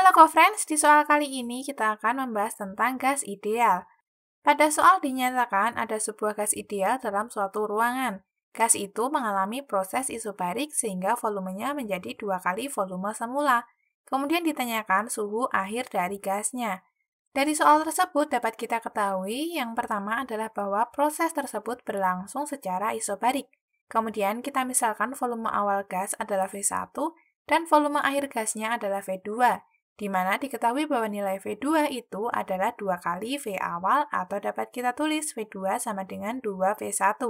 Halo co-friends, di soal kali ini kita akan membahas tentang gas ideal. Pada soal dinyatakan ada sebuah gas ideal dalam suatu ruangan. Gas itu mengalami proses isobarik sehingga volumenya menjadi dua kali volume semula. Kemudian ditanyakan suhu akhir dari gasnya. Dari soal tersebut dapat kita ketahui yang pertama adalah bahwa proses tersebut berlangsung secara isobarik. Kemudian kita misalkan volume awal gas adalah V1 dan volume akhir gasnya adalah V2 di mana diketahui bahwa nilai V2 itu adalah dua kali V awal atau dapat kita tulis V2 sama dengan 2V1.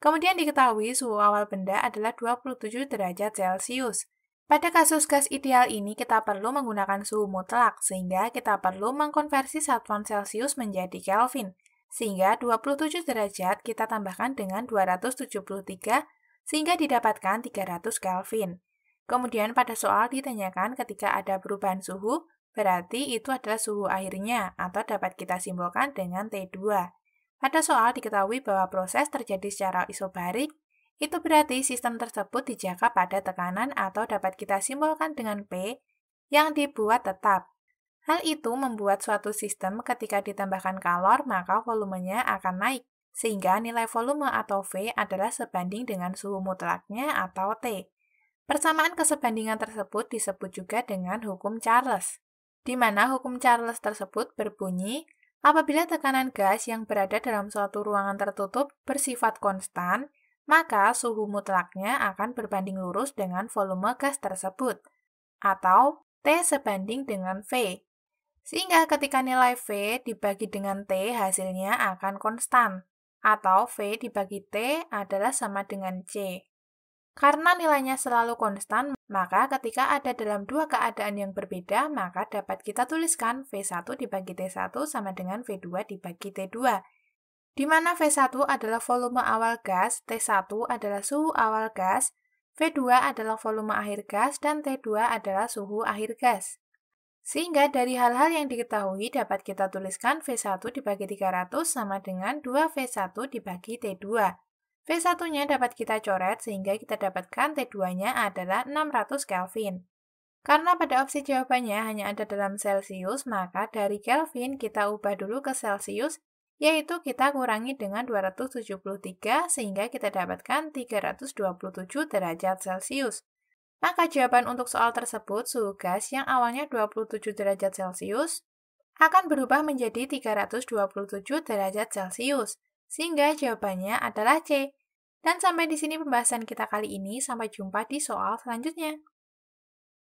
Kemudian diketahui suhu awal benda adalah 27 derajat Celcius. Pada kasus gas ideal ini kita perlu menggunakan suhu mutlak sehingga kita perlu mengkonversi satuan Celcius menjadi Kelvin. Sehingga 27 derajat kita tambahkan dengan 273 sehingga didapatkan 300 Kelvin. Kemudian pada soal ditanyakan ketika ada perubahan suhu, berarti itu adalah suhu airnya atau dapat kita simbolkan dengan T2. Pada soal diketahui bahwa proses terjadi secara isobarik, itu berarti sistem tersebut dijaga pada tekanan atau dapat kita simbolkan dengan P yang dibuat tetap. Hal itu membuat suatu sistem ketika ditambahkan kalor maka volumenya akan naik, sehingga nilai volume atau V adalah sebanding dengan suhu mutlaknya atau T. Persamaan kesebandingan tersebut disebut juga dengan hukum Charles, di mana hukum Charles tersebut berbunyi apabila tekanan gas yang berada dalam suatu ruangan tertutup bersifat konstan, maka suhu mutlaknya akan berbanding lurus dengan volume gas tersebut, atau T sebanding dengan V. Sehingga ketika nilai V dibagi dengan T hasilnya akan konstan, atau V dibagi T adalah sama dengan C. Karena nilainya selalu konstan, maka ketika ada dalam dua keadaan yang berbeda, maka dapat kita tuliskan V1 dibagi T1 sama dengan V2 dibagi T2. Di mana V1 adalah volume awal gas, T1 adalah suhu awal gas, V2 adalah volume akhir gas, dan T2 adalah suhu akhir gas. Sehingga dari hal-hal yang diketahui dapat kita tuliskan V1 dibagi 300 sama dengan 2V1 dibagi T2. V1-nya dapat kita coret sehingga kita dapatkan T2-nya adalah 600 Kelvin. Karena pada opsi jawabannya hanya ada dalam Celsius, maka dari Kelvin kita ubah dulu ke Celsius, yaitu kita kurangi dengan 273 sehingga kita dapatkan 327 derajat Celsius. Maka jawaban untuk soal tersebut, suhu gas yang awalnya 27 derajat Celsius akan berubah menjadi 327 derajat Celsius. Sehingga jawabannya adalah C. Dan sampai di sini pembahasan kita kali ini, sampai jumpa di soal selanjutnya.